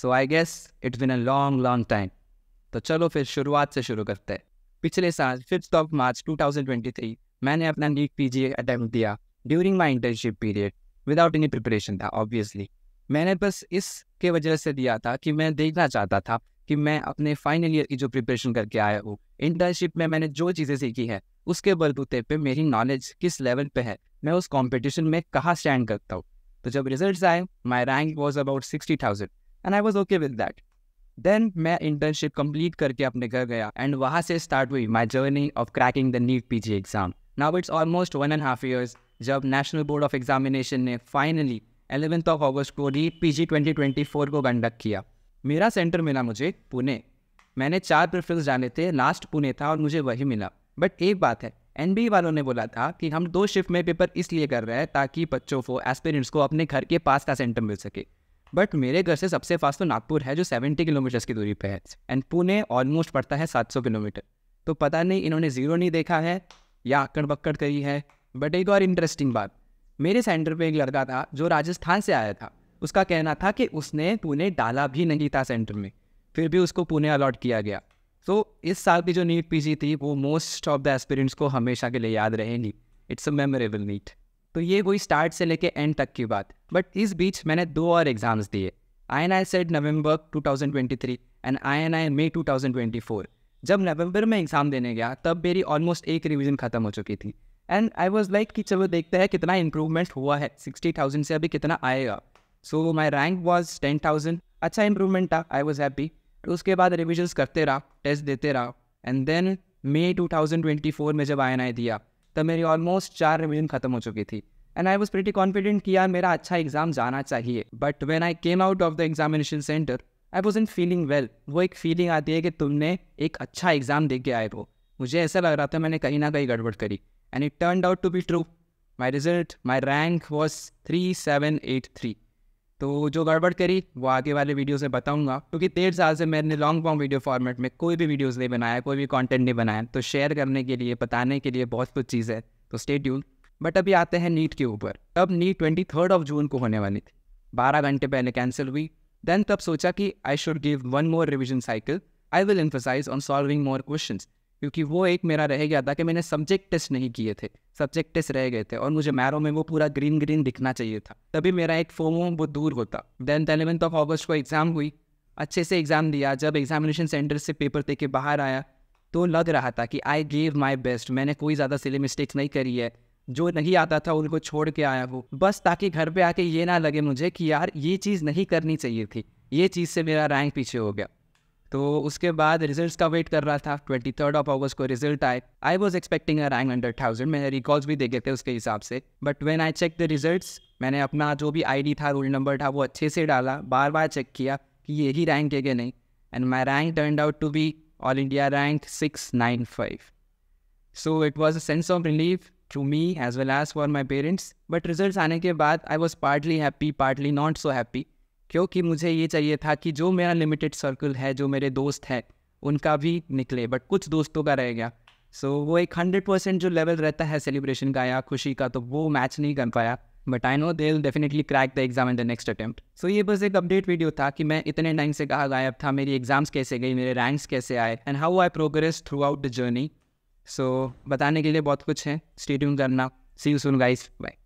so I guess it's been a long long time तो चलो फिर शुरुआत से शुरू करते हैं पिछले साल फिफ्थ ऑफ मार्च 2023 मैंने अपना नीट पी जी अटैम्प्ट दिया during my internship period without any preparation था ऑब्वियसली मैंने बस इसके वजह से दिया था कि मैं देखना चाहता था कि मैं अपने फाइनल ईयर की जो प्रिपरेशन करके आया हूँ इंटर्नशिप में मैंने जो चीज़ें सीखी है उसके बलबूते पे मेरी नॉलेज किस लेवल पे है मैं उस कंपटीशन में कहाँ स्टैंड करता हूँ तो जब रिजल्ट्स आए my rank was about sixty thousand and I was okay with that then मैं इंटर्नशिप कंप्लीट करके अपने घर गया एंड वहाँ से स्टार्ट हुई my journey of cracking the NEET P G exam now it's almost one and half years जब National Board of Examination ने फाइनली एलेवेंथ ऑफ ऑगस्ट को NEET P G twenty twenty four को conduct किया मेरा centre मिला मुझे पुणे मैंने चार प्रेफरेंस जाने थे लास्ट पुणे था और मुझे वही मिला बट एक बात है एन वालों ने बोला था कि हम दो शिफ्ट में पेपर इसलिए कर रहे हैं ताकि बच्चों को एस्पेरेंट्स को अपने घर के पास का सेंटर मिल सके बट मेरे घर से सबसे फास्ट तो नागपुर है जो सेवेंटी किलोमीटर्स की दूरी पर है एंड पुणे ऑलमोस्ट पड़ता है सात सौ किलोमीटर तो पता नहीं इन्होंने ज़ीरो नहीं देखा है या अक्कड़ बक्कड़ करी है बट एक और इंटरेस्टिंग बात मेरे सेंटर पे एक लड़का था जो राजस्थान से आया था उसका कहना था कि उसने पुणे डाला भी नहीं था सेंटर में फिर भी उसको पुणे अलॉट किया गया तो इस साल की जो नीट पीजी थी वो मोस्ट ऑफ द एस्पिरेंट्स को हमेशा के लिए याद रहेंगी इट्स अ मेमोरेबल नीट तो ये हुई स्टार्ट से लेके एंड तक की बात बट इस बीच मैंने दो और एग्ज़ाम्स दिए I N I CET November two thousand twenty three and I N I May two thousand twenty four जब नवंबर में एग्ज़ाम देने गया तब मेरी ऑलमोस्ट एक रिवीजन ख़त्म हो चुकी थी एंड आई वॉज लाइक कि चलो देखते हैं कितना इंप्रूवमेंट हुआ है सिक्सटी थाउजेंड से अभी कितना आएगा so my rank was ten thousand अच्छा इंप्रूवमेंट था आई वॉज हैप्पी तो उसके बाद रिविजन्स करते रहा टेस्ट देते रहा एंड देन मे 2024 में जब आई एन आई दिया तब तो मेरी ऑलमोस्ट चार रिविजन खत्म हो चुकी थी and I was pretty confident कि यार मेरा अच्छा एग्जाम जाना चाहिए but when I came out of the examination centre I was in feeling well वो एक फीलिंग आती है कि तुमने एक अच्छा एग्जाम देख के आए हो मुझे ऐसा लग रहा था मैंने कहीं ना कहीं गड़बड़ करी and it turn out to be true my result my rank was three seven eight three तो जो गड़बड़ करी वो आगे वाले वीडियोस में बताऊंगा क्योंकि तो डेढ़ साल से मैंने लॉन्ग फॉर्म वीडियो फॉर्मेट में कोई भी वीडियोस नहीं बनाया कोई भी कंटेंट नहीं बनाया तो शेयर करने के लिए बताने के लिए बहुत कुछ चीज़ है तो स्टे ट्यून बट अभी आते हैं नीट के ऊपर तब NEET twenty third of June को होने वाली थी बारह घंटे पहले कैंसिल हुई देन तब सोचा कि I should give one more revision cycle I will emphasize on solving more question क्योंकि वो एक मेरा रह गया था कि मैंने सब्जेक्ट टेस्ट नहीं किए थे सब्जेक्ट टेस्ट रह गए थे और मुझे मैरो में वो पूरा ग्रीन ग्रीन दिखना चाहिए था तभी मेरा एक फोमो वो दूर होता देन एलेवेंथ ऑफ ऑगस्ट को एग्ज़ाम हुई अच्छे से एग्ज़ाम दिया जब एग्जामिनेशन सेंटर से पेपर दे के बाहर आया तो लग रहा था कि आई गेव माई बेस्ट मैंने कोई ज़्यादा सिले मिस्टेक्स नहीं करी है जो नहीं आता था उनको छोड़ के आया वो बस ताकि घर पे आके ये ना लगे मुझे कि यार ये चीज़ नहीं करनी चाहिए थी ये चीज़ से मेरा रैंक पीछे हो गया तो उसके बाद रिजल्ट्स का वेट कर रहा था ट्वेंटी थर्ड ऑफ ऑगस्ट को रिजल्ट आए I was expecting rank under thousand मैंने रिकॉर्ड्स भी देखे थे उसके हिसाब से but when I check the results मैंने अपना जो भी डी था रोल नंबर था वो अच्छे से डाला बार बार चेक किया कि ये ही रैंक है कि नहीं and my rank turn out to be all India rank six nine five so it was a sense of relief to me as well as for my parents but result आने के बाद I was partly happy partly not so happy क्योंकि मुझे ये चाहिए था कि जो मेरा लिमिटेड सर्कल है जो मेरे दोस्त हैं उनका भी निकले बट कुछ दोस्तों का रह गया सो so, वो एक हंड्रेड परसेंट जो लेवल रहता है सेलिब्रेशन का या खुशी का तो वो मैच नहीं कर पाया but I know they definitely crack the exam in the next attempt so ये बस एक अपडेट वीडियो था कि मैं इतने टाइम से कहा गायब था मेरी एग्जाम्स कैसे गई मेरे रैंक्स कैसे आए and how I progress throughout the journey so बताने के लिए बहुत कुछ है स्टेडियम करना see you soon guys bye